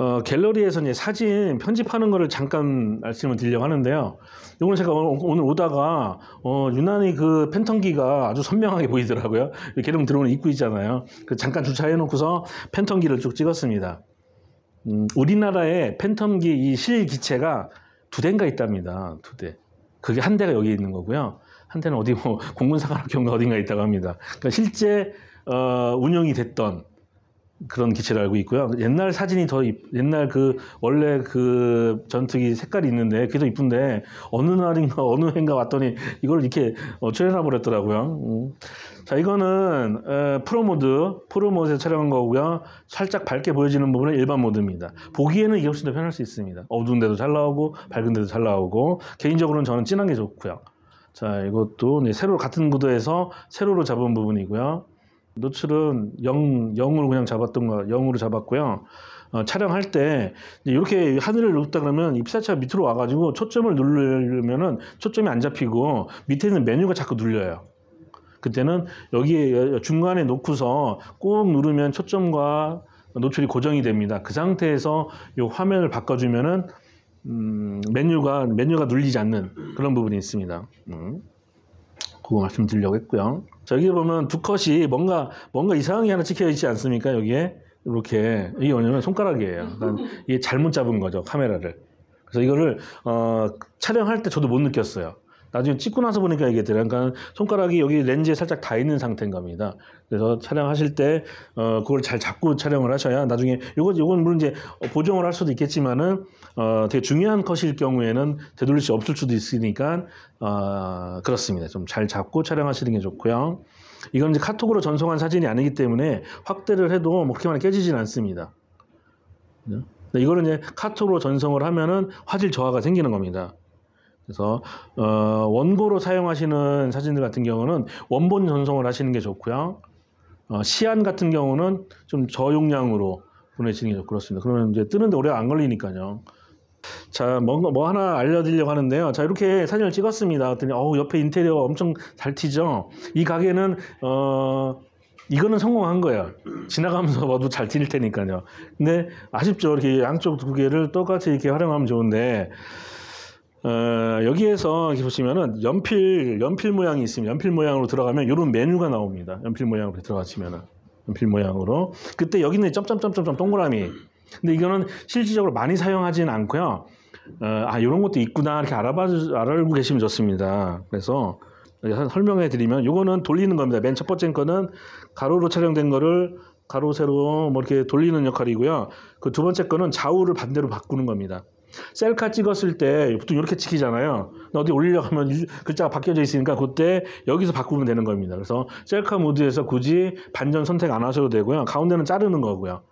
어, 갤러리에서 이제 사진 편집하는 거를 잠깐 말씀을 드리려고 하는데요. 이거는 제가 오늘 오다가 어, 유난히 그 팬텀기가 아주 선명하게 보이더라고요. 개름 들어오는 입구 있잖아요. 그 잠깐 주차해놓고서 팬텀기를 쭉 찍었습니다. 음, 우리나라에 팬텀기 이 실기체가 두 대인가 있답니다. 두 대. 그게 한 대가 여기 있는 거고요. 한 대는 어디 뭐 공군사관학교인가 어딘가 있다고 합니다. 그러니까 실제 어, 운영이 됐던 그런 기체를 알고 있고요. 옛날 사진이 더 옛날 그 원래 그 전투기 색깔이 있는데 그래도 이쁜데 어느 날인가 어느 해인가 왔더니 이걸 이렇게 어, 출연해 버렸더라고요. 음. 자 이거는 에, 프로 모드 프로 모드에서 촬영한 거고요. 살짝 밝게 보여지는 부분은 일반 모드입니다. 보기에는 이게 훨씬 더 편할 수 있습니다. 어두운데도 잘 나오고 밝은데도 잘 나오고 개인적으로는 저는 진한 게 좋고요. 자 이것도 세로 같은 구도에서 세로로 잡은 부분이고요. 노출은 0, 0으로 그냥 잡았던 거 0으로 잡았고요. 어, 촬영할 때 이렇게 하늘을 누르다 그러면 입사차 밑으로 와가지고 초점을 누르면은 초점이 안 잡히고 밑에 있는 메뉴가 자꾸 눌려요. 그때는 여기에 중간에 놓고서 꾹 누르면 초점과 노출이 고정이 됩니다. 그 상태에서 이 화면을 바꿔주면은 음, 메뉴가 메뉴가 눌리지 않는 그런 부분이 있습니다. 음, 그거 말씀드리려고 했고요. 저기 보면 두 컷이 뭔가 뭔가 이상하게 하나 찍혀 있지 않습니까? 여기에 이렇게 이게 뭐냐면 손가락이에요. 난 이게 잘못 잡은 거죠 카메라를. 그래서 이거를 어, 촬영할 때 저도 못 느꼈어요. 나중에 찍고 나서 보니까 이게 되요 그러니까 손가락이 여기 렌즈에 살짝 다 있는 상태인 겁니다. 그래서 촬영하실 때 어, 그걸 잘 잡고 촬영을 하셔야 나중에 요건 요건 물론 이제 보정을 할 수도 있겠지만은 어, 되게 중요한 컷일 경우에는 되돌릴 수 없을 수도 있으니까 어, 그렇습니다. 좀 잘 잡고 촬영하시는 게 좋고요. 이건 이제 카톡으로 전송한 사진이 아니기 때문에 확대를 해도 뭐 그렇게 많이 깨지진 않습니다. 네? 이거는 이제 카톡으로 전송을 하면은 화질 저하가 생기는 겁니다. 그래서 어, 원고로 사용하시는 사진들 같은 경우는 원본 전송을 하시는 게 좋고요. 어, 시안 같은 경우는 좀 저용량으로 보내시는 게 그렇습니다. 그러면 이제 뜨는데 오래 안 걸리니까요. 자, 뭐, 뭐 하나 알려드리려고 하는데요. 자, 이렇게 사진을 찍었습니다. 그랬더니, 어우, 옆에 인테리어 엄청 잘 튀죠? 이 가게는, 어, 이거는 성공한 거예요. 지나가면서 봐도 잘 튀릴 테니까요. 근데 아쉽죠. 이렇게 양쪽 두 개를 똑같이 이렇게 활용하면 좋은데, 어, 여기에서 이렇게 보시면은 연필 연필 모양이 있습니다. 연필 모양으로 들어가면 이런 메뉴가 나옵니다. 연필 모양으로 들어가시면은 연필 모양으로 그때 여기는 점점점점점 동그라미. 근데 이거는 실질적으로 많이 사용하진 않고요. 어, 아 이런 것도 있구나 이렇게 알아봐 알고 계시면 좋습니다. 그래서 설명해 드리면 이거는 돌리는 겁니다. 맨 첫 번째 거는 가로로 촬영된 거를 가로 세로 뭐 이렇게 돌리는 역할이고요. 그 두 번째 거는 좌우를 반대로 바꾸는 겁니다. 셀카 찍었을 때 보통 이렇게 찍히잖아요. 어디 올리려고 하면 글자가 바뀌어져 있으니까 그때 여기서 바꾸면 되는 겁니다. 그래서 셀카 모드에서 굳이 반전 선택 안 하셔도 되고요. 가운데는 자르는 거고요.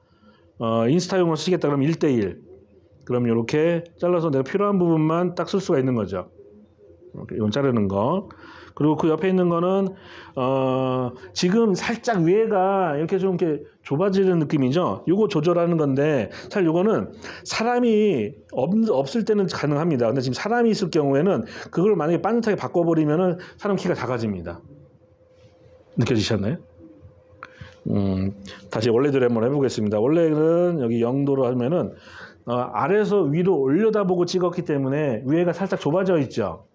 어, 인스타용으로 쓰겠다 그러면 1대1. 그럼 이렇게 잘라서 내가 필요한 부분만 딱 쓸 수가 있는 거죠. 이요 자르는 거. 그리고 그 옆에 있는 거는 어, 지금 살짝 위에가 이렇게 좀 이렇게 좁아지는 느낌이죠. 요거 조절하는 건데 사실 요거는 사람이 없, 없을 때는 가능합니다. 근데 지금 사람이 있을 경우에는 그걸 만약에 빤듯하게 바꿔버리면은 사람 키가 작아집니다. 느껴지셨나요? 음, 다시 원래대로 한번 해보겠습니다. 원래는 여기 0도로 하면은 어, 아래에서 위로 올려다보고 찍었기 때문에 위에가 살짝 좁아져 있죠.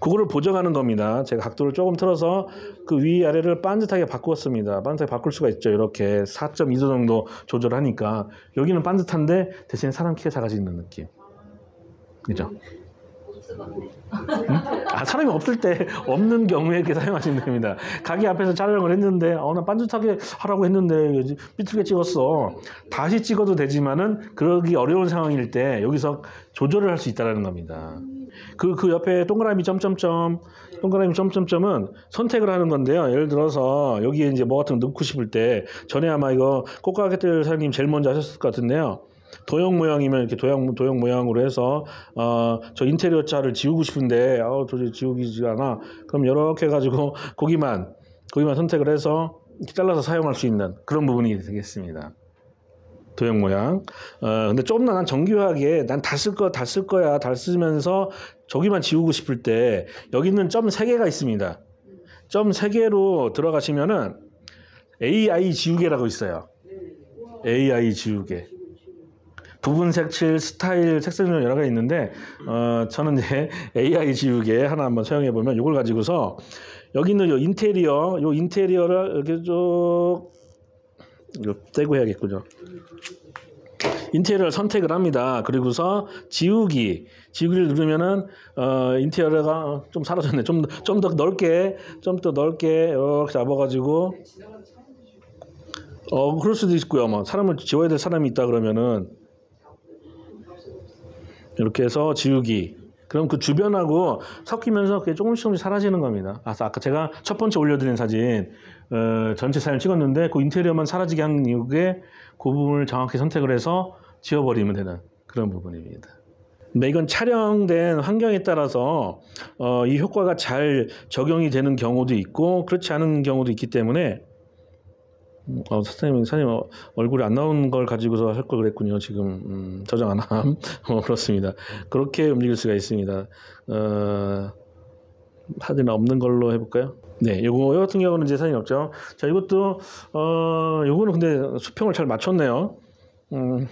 그거를 어, 보정하는 겁니다. 제가 각도를 조금 틀어서 그 위 아래를 반듯하게 바꾸었습니다 반듯하게 바꿀 수가 있죠. 이렇게 4.2도 정도 조절하니까 여기는 반듯한데 대신에 사람 키가 작아지는 느낌. 그죠? 음? 아, 사람이 없을 때 없는 경우에 이렇게 사용하시면 됩니다. 가게 앞에서 촬영을 했는데 어나 반듯하게 하라고 했는데 삐뚤게 찍었어. 다시 찍어도 되지만은 그러기 어려운 상황일 때 여기서 조절을 할 수 있다라는 겁니다. 그, 그 옆에 동그라미 점점점, 동그라미 점점점은 선택을 하는 건데요. 예를 들어서 여기에 이제 뭐 같은 거 넣고 싶을 때 전에 아마 이거 꽃가게들 사장님 제일 먼저 하셨을 것 같은데요. 도형 모양이면 이렇게 도형, 도형 모양으로 해서 어, 저 인테리어 자를 지우고 싶은데 아우 도저히 지우기지 않아. 그럼 이렇게 해가지고 거기만거기만 선택을 해서 잘라서 사용할 수 있는 그런 부분이 되겠습니다. 도형 모양. 어, 근데 조금 더난 정교하게 난 다 쓸 거 다 쓸 거야 다 쓰면서 저기만 지우고 싶을 때 여기는 점 3개가 있습니다. 점 3개로 들어가시면은 AI 지우개라고 있어요. AI 지우개. 부분 색칠, 스타일, 색상 등 여러 가지 있는데 어, 저는 이제 AI 지우개 하나 한번 사용해 보면 이걸 가지고서 여기 있는 요 인테리어, 요 인테리어를 이렇게 쭉 이거 떼고 해야겠군요. 인테리어를 선택을 합니다. 그리고서 지우기, 지우기를 누르면은 어, 인테리어가 좀 사라졌네. 좀 좀 더 넓게, 좀 더 넓게 이렇게 잡아가지고 어 그럴 수도 있고요. 뭐 사람을 지워야 될 사람이 있다 그러면은 이렇게 해서 지우기. 그럼 그 주변하고 섞이면서 그게 조금씩 조금씩 사라지는 겁니다. 아, 아까 제가 첫 번째 올려드린 사진 어, 전체 사진을 찍었는데 그 인테리어만 사라지게 한이후에그 부분을 정확히 선택을 해서 지워버리면 되는 그런 부분입니다. 근 이건 촬영된 환경에 따라서 어, 이 효과가 잘 적용이 되는 경우도 있고 그렇지 않은 경우도 있기 때문에 음, 어, 사장님, 사장님 어, 얼굴이 안 나온 걸 가지고서 할 걸 그랬군요. 지금 음, 저장 안 함. 어, 그렇습니다. 그렇게 움직일 수가 있습니다. 어, 사진 없는 걸로 해볼까요? 네, 요거 같은 경우는 이제 사연이 없죠. 자, 이것도 어, 요거는 근데 수평을 잘 맞췄네요. 음,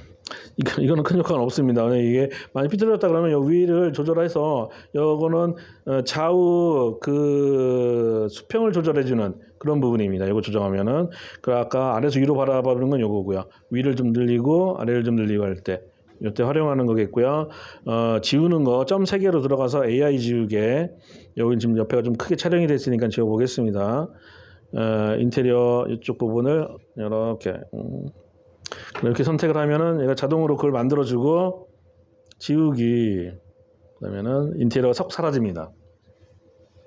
이거, 는큰 효과는 없습니다. 네, 이게 많이 삐뚤어졌다 그러면 요 위를 조절해서 요거는 어, 좌우 그 수평을 조절해주는 그런 부분입니다. 요거 조정하면은 그 아까 아래서 에 위로 바라보는 건 요거고요. 위를 좀 늘리고 아래를 좀 늘리고 할 때. 이때 활용하는 거겠고요. 어, 지우는 거점 3개로 들어가서 AI 지우개 여기 지금 옆에가 좀 크게 촬영이 됐으니까 지워보겠습니다. 어, 인테리어 이쪽 부분을 이렇게 음, 이렇게 선택을 하면은 얘가 자동으로 그걸 만들어주고 지우기 그러면은 인테리어가 석 사라집니다.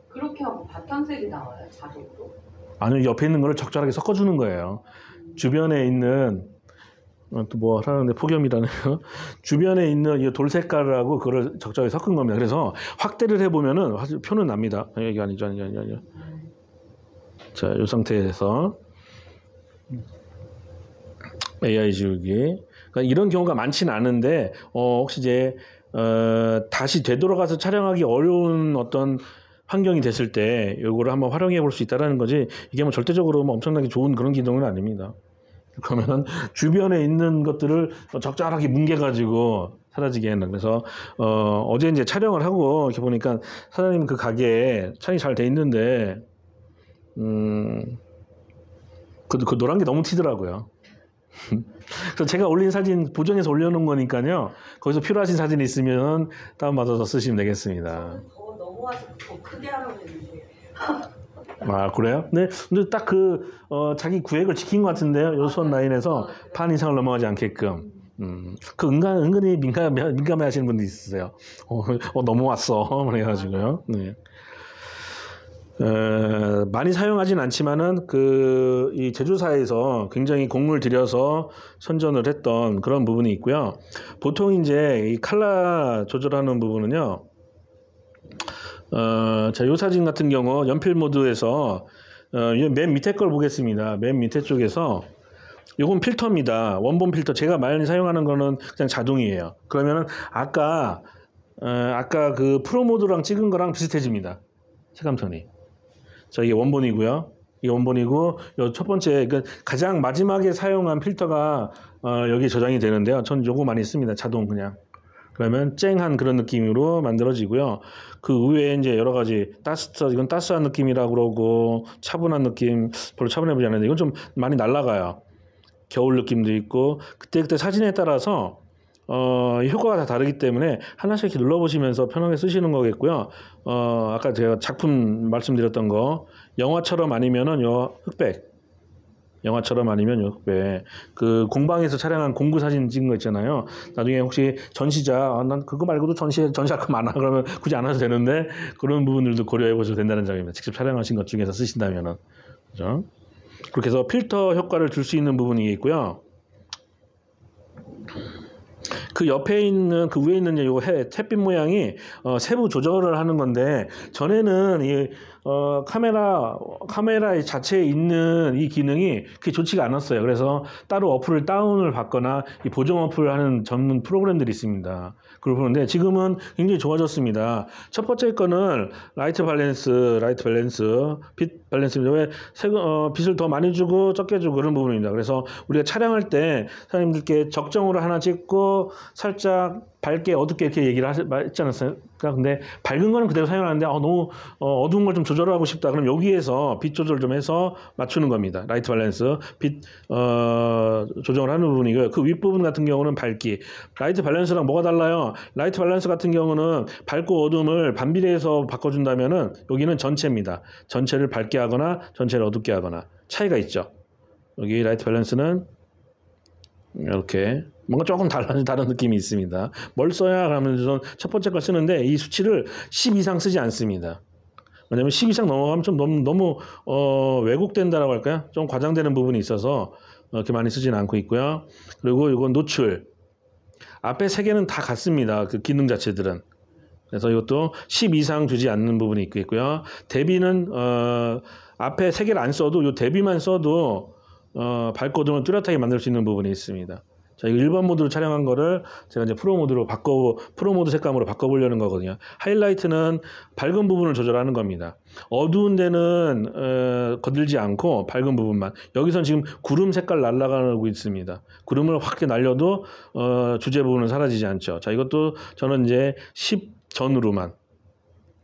그렇게 하면 바탕색이 나와요 자동으로? 아니요 옆에 있는 거를 적절하게 섞어주는 거예요. 주변에 있는 어, 또뭐 하는데 폭염이라는요 주변에 있는 이 돌색깔하고 그걸 적절히 섞은 겁니다. 그래서 확대를 해보면은 표는 납니다. 예, 이게 아니죠, 아니죠, 아니죠. 아니죠. 자, 이 상태에서 AI 지우기. 그러니까 이런 경우가 많지는 않은데 어, 혹시 이제 어, 다시 되돌아가서 촬영하기 어려운 어떤 환경이 됐을 때 이거를 한번 활용해 볼 수 있다라는 거지 이게 뭐 절대적으로 뭐 엄청나게 좋은 그런 기능은 아닙니다. 그러면은 주변에 있는 것들을 적절하게 뭉개가지고 사라지게 한다. 그래서 어, 어제 이제 촬영을 하고 이렇게 보니까 사장님 그 가게에 창이 잘 돼 있는데 음, 그, 그 노란 게 너무 튀더라고요. 그래서 제가 올린 사진 보정해서 올려놓은 거니까요. 거기서 필요하신 사진 있으면 다운받아서 쓰시면 되겠습니다. 더 넘어와서 더 크게 하라고 했는데. 아 그래요? 네. 근데 딱그 어, 자기 구획을 지킨 것 같은데요. 요소 아, 네. 라인에서 아, 네. 판 이상을 넘어가지 않게끔. 음, 그 은간, 은근히 민감, 민감해 하시는 분도 있으세요. 어, 어 넘어왔어. 그래가지고요. 뭐 네. 에, 많이 사용하진 않지만은 그이 제조사에서 굉장히 공을 들여서 선전을 했던 그런 부분이 있고요. 보통 이제 이 칼라 조절하는 부분은요. 어, 자, 요 사진 같은 경우 연필 모드에서 어, 맨 밑에 걸 보겠습니다. 맨 밑에 쪽에서 이건 필터입니다. 원본 필터. 제가 많이 사용하는 거는 그냥 자동이에요. 그러면은 아까 어, 아까 그 프로 모드랑 찍은 거랑 비슷해집니다. 색감선이. 자, 이게 원본이고요. 이 원본이고 요 첫 번째 그 가장 마지막에 사용한 필터가 어, 여기 저장이 되는데요. 전 요거 많이 씁니다. 자동 그냥. 그러면 쨍한 그런 느낌으로 만들어지고요. 그 외에 이제 여러 가지 따스터 이건 따스한 느낌이라고 그러고 차분한 느낌 별로 차분해 보지 않는데 이건 좀 많이 날라가요. 겨울 느낌도 있고 그때그때 사진에 따라서 어, 효과가 다 다르기 때문에 하나씩 이렇게 눌러보시면서 편하게 쓰시는 거겠고요. 어, 아까 제가 작품 말씀드렸던 거 영화처럼 아니면은 요 흑백 영화처럼 아니면 왜그 공방에서 촬영한 공구 사진 찍은 거 있잖아요. 나중에 혹시 전시자 아, 난 그거 말고도 전시 전시할 거 많아 그러면 굳이 안 와도 되는데 그런 부분들도 고려해 보셔도 된다는 점입니다. 직접 촬영하신 것 중에서 쓰신다면은 그죠? 그렇게 해서 필터 효과를 줄 수 있는 부분이 있고요. 그 옆에 있는 그 위에 있는 요거 햇빛 모양이 어, 세부 조절을 하는 건데 전에는 이 어, 카메라 카메라 자체에 있는 이 기능이 그게 좋지가 않았어요. 그래서 따로 어플을 다운을 받거나 이 보정 어플 을 하는 전문 프로그램들이 있습니다. 그걸 보는데 지금은 굉장히 좋아졌습니다. 첫 번째 거는 라이트 밸런스, 라이트 밸런스, 빛 밸런스입니다. 왜세 어, 빛을 더 많이 주고 적게 주고 그런 부분입니다. 그래서 우리가 촬영할 때 사장님들께 적정으로 하나 찍고 살짝 밝게 어둡게 이렇게 얘기를 하셨지 않았어요? 그러니까 근데 밝은 거는 그대로 사용하는데 어, 너무 어, 어두운 걸 좀 조절하고 싶다. 그럼 여기에서 빛 조절 좀 해서 맞추는 겁니다. 라이트 밸런스 빛 어, 조정을 하는 부분이고요. 그 윗부분 같은 경우는 밝기. 라이트 밸런스랑 뭐가 달라요? 라이트 밸런스 같은 경우는 밝고 어둠을 반비례해서 바꿔준다면은 여기는 전체입니다. 전체를 밝게 하거나 전체를 어둡게 하거나 차이가 있죠. 여기 라이트 밸런스는 이렇게 뭔가 조금 다른, 다른 느낌이 있습니다. 뭘 써야 하면서 첫 번째 걸 쓰는데 이 수치를 10 이상 쓰지 않습니다. 왜냐면 10 이상 넘어가면 좀 너무, 너무 어, 왜곡된다라고 할까요? 좀 과장되는 부분이 있어서 이렇게 많이 쓰진 않고 있고요. 그리고 이건 노출. 앞에 세 개는 다 같습니다. 그 기능 자체들은. 그래서 이것도 10 이상 주지 않는 부분이 있겠고요. 대비는 어, 앞에 세 개를 안 써도 이 대비만 써도 어, 발코동을 뚜렷하게 만들 수 있는 부분이 있습니다. 자, 이거 1번 모드로 촬영한 거를 제가 이제 프로 모드로 바꿔, 프로 모드 색감으로 바꿔보려는 거거든요. 하이라이트는 밝은 부분을 조절하는 겁니다. 어두운 데는, 어, 거들지 않고 밝은 부분만. 여기선 지금 구름 색깔 날라가고 있습니다. 구름을 확 날려도, 어, 주제 부분은 사라지지 않죠. 자, 이것도 저는 이제 10 전으로만.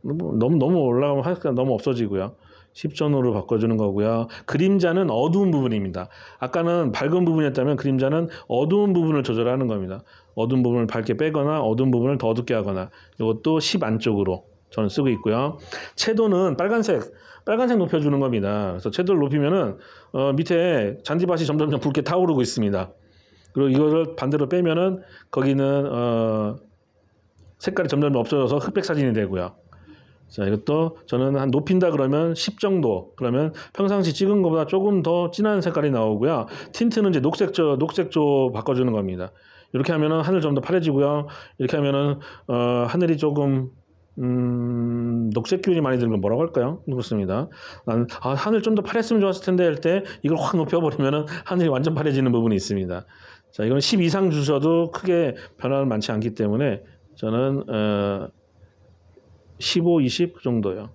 너무, 너무 올라가면 하여간 너무 없어지고요. 1 0전으로 바꿔주는 거고요. 그림자는 어두운 부분입니다. 아까는 밝은 부분이었다면 그림자는 어두운 부분을 조절하는 겁니다. 어두운 부분을 밝게 빼거나 어두운 부분을 더 어둡게 하거나 이것도 10 안쪽으로 저는 쓰고 있고요. 채도는 빨간색, 빨간색 높여주는 겁니다. 그래서 채도를 높이면은 어, 밑에 잔디밭이 점점점 붉게 타오르고 있습니다. 그리고 이거를 반대로 빼면은 거기는 어, 색깔이 점점 없어져서 흑백 사진이 되고요. 자, 이것도 저는 한 높인다 그러면 10 정도. 그러면 평상시 찍은 것보다 조금 더 진한 색깔이 나오고요. 틴트는 이제 녹색조, 녹색조 바꿔주는 겁니다. 이렇게 하면은 하늘 좀 더 파래지고요. 이렇게 하면은, 어, 하늘이 조금, 음, 녹색 기운이 많이 들면 뭐라고 할까요? 그렇습니다. 난, 아, 하늘 좀 더 파랬으면 좋았을 텐데 할 때 이걸 확 높여버리면은 하늘이 완전 파래지는 부분이 있습니다. 자, 이건 10 이상 주셔도 크게 변화는 많지 않기 때문에 저는, 어, 15, 20 정도요.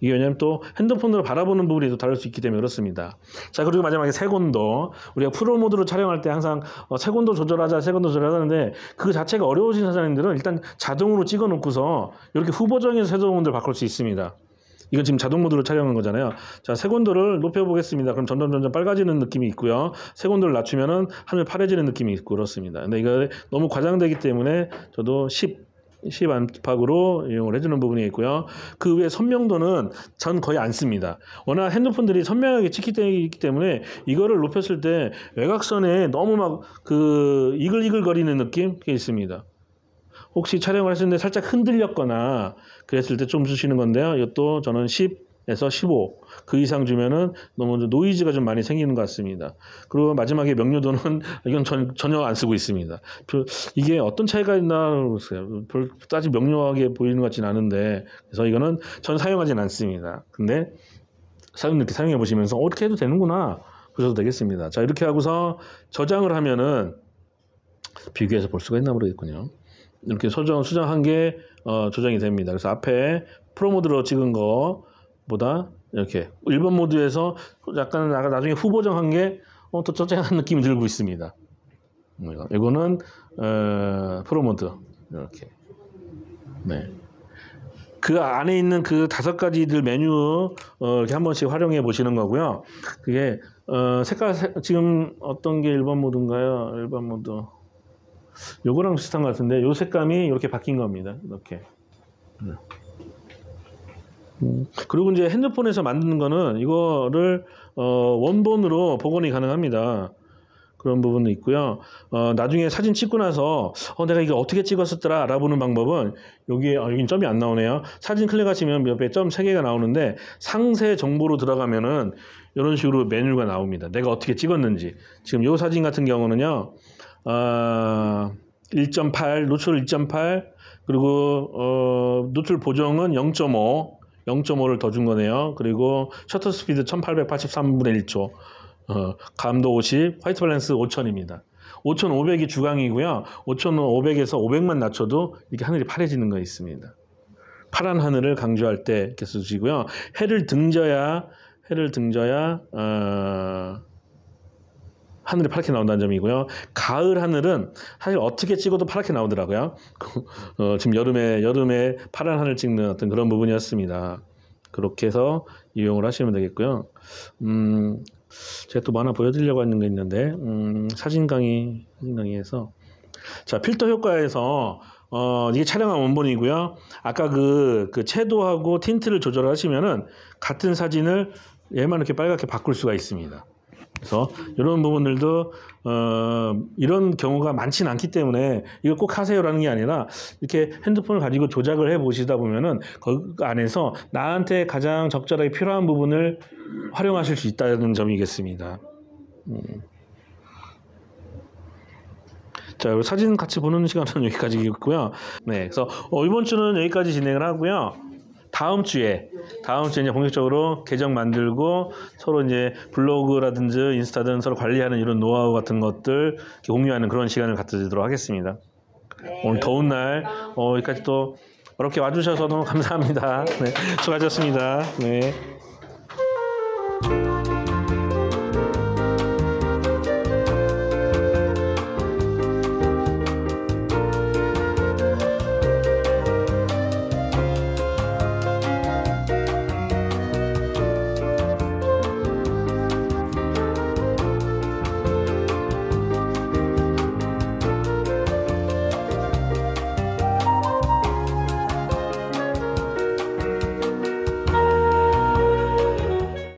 이게 왜냐하면 또 핸드폰으로 바라보는 부분이 또 다를 수 있기 때문에 그렇습니다. 자 그리고 마지막에 세곤도 우리가 프로 모드로 촬영할 때 항상 어, 세곤도 조절하자 세곤도 조절하는데 자그 자체가 어려우신 사장님들은 일단 자동으로 찍어놓고서 이렇게 후보정에서 세곤도를 바꿀 수 있습니다. 이건 지금 자동 모드로 촬영한 거잖아요. 자, 세곤도를 높여보겠습니다. 그럼 점점 점점 빨개지는 느낌이 있고요. 세곤도를 낮추면은 하늘 파래지는 느낌이 있고 그렇습니다. 근데 이거 너무 과장되기 때문에 저도 10 10 안팎으로 이용을 해주는 부분이 있고요. 그 외에 선명도는 전 거의 안 씁니다. 워낙 핸드폰들이 선명하게 찍히기 때문에 이거를 높였을 때 외곽선에 너무 막 그 이글이글거리는 느낌이 있습니다. 혹시 촬영을 하시는데 살짝 흔들렸거나 그랬을 때 좀 주시는 건데요. 이것도 저는 10 에서 15. 그 이상 주면은 너무 노이즈가 좀 많이 생기는 것 같습니다. 그리고 마지막에 명료도는 이건 전, 전혀 안 쓰고 있습니다. 이게 어떤 차이가 있나 별 따지 명료하게 보이는 것 같진 않은데 그래서 이거는 전 사용하진 않습니다. 근데 사용 이렇게 사용해 보시면서 어, 이렇게 해도 되는구나 보셔도 되겠습니다. 자 이렇게 하고서 저장을 하면은 비교해서 볼 수가 있나 모르겠군요. 이렇게 소정 수정한 게 어, 조정이 됩니다. 그래서 앞에 프로모드로 찍은 거 보다 이렇게 1번 모드에서 약간 나중에 후보 정한 게 어, 또 쩌쨍한 느낌이 들고 있습니다. 이거는 어, 프로모드 이렇게 네. 그 안에 있는 그 다섯 가지들 메뉴 어, 이렇게 한 번씩 활용해 보시는 거고요. 그게 어, 색깔 지금 어떤 게 1번 모드인가요? 1번 모드 요거랑 비슷한 것 같은데 요 색감이 이렇게 바뀐 겁니다. 이렇게. 네. 음. 그리고 이제 핸드폰에서 만드는 거는 이거를 어, 원본으로 복원이 가능합니다. 그런 부분도 있고요. 어, 나중에 사진 찍고 나서 어, 내가 이거 어떻게 찍었었더라 알아보는 방법은 여기에 아, 여긴 점이 안 나오네요. 사진 클릭하시면 옆에 점 3개가 나오는데 상세 정보로 들어가면은 이런 식으로 메뉴가 나옵니다. 내가 어떻게 찍었는지. 지금 이 사진 같은 경우는요. 어, 아, 1.8, 노출 1.8 그리고 어, 노출 보정은 0.5 0.5를 더 준 거네요. 그리고 셔터 스피드 1883분의 1초, 어, 감도 50, 화이트 밸런스 5000입니다. 5500이 주광이고요 5500에서 500만 낮춰도 이렇게 하늘이 파래지는 거 있습니다. 파란 하늘을 강조할 때 이렇게 쓰시고요. 해를 등져야 해를 등져야 어, 하늘이 파랗게 나온다는 점이고요. 가을 하늘은 사실 어떻게 찍어도 파랗게 나오더라고요. 어, 지금 여름에 여름에 파란 하늘 찍는 어떤 그런 부분이었습니다. 그렇게 해서 이용을 하시면 되겠고요. 음, 제가 또뭐 하나 보여드리려고 하는 게 있는데 음, 사진 강의 사진 강의에서 자 필터 효과에서 어, 이게 촬영한 원본이고요. 아까 그, 그 채도하고 틴트를 조절하시면은 같은 사진을 얘만 이렇게 빨갛게 바꿀 수가 있습니다. 그래서 이런 부분들도 어, 이런 경우가 많지는 않기 때문에 이거꼭 하세요라는 게 아니라 이렇게 핸드폰을 가지고 조작을 해 보시다 보면은 그 안에서 나한테 가장 적절하게 필요한 부분을 활용하실 수 있다는 점이겠습니다. 음. 자, 사진 같이 보는 시간은 여기까지겠고요. 네, 그래서 어, 이번 주는 여기까지 진행을 하고요. 다음 주에 다음 주에 이제 본격적으로 계정 만들고 서로 이제 블로그라든지 인스타든 서로 관리하는 이런 노하우 같은 것들 공유하는 그런 시간을 갖도록 하겠습니다. 네. 오늘 더운 날 어, 여기까지 또이렇게 와주셔서 너무 감사합니다. 네, 네 수고하셨습니다. 네.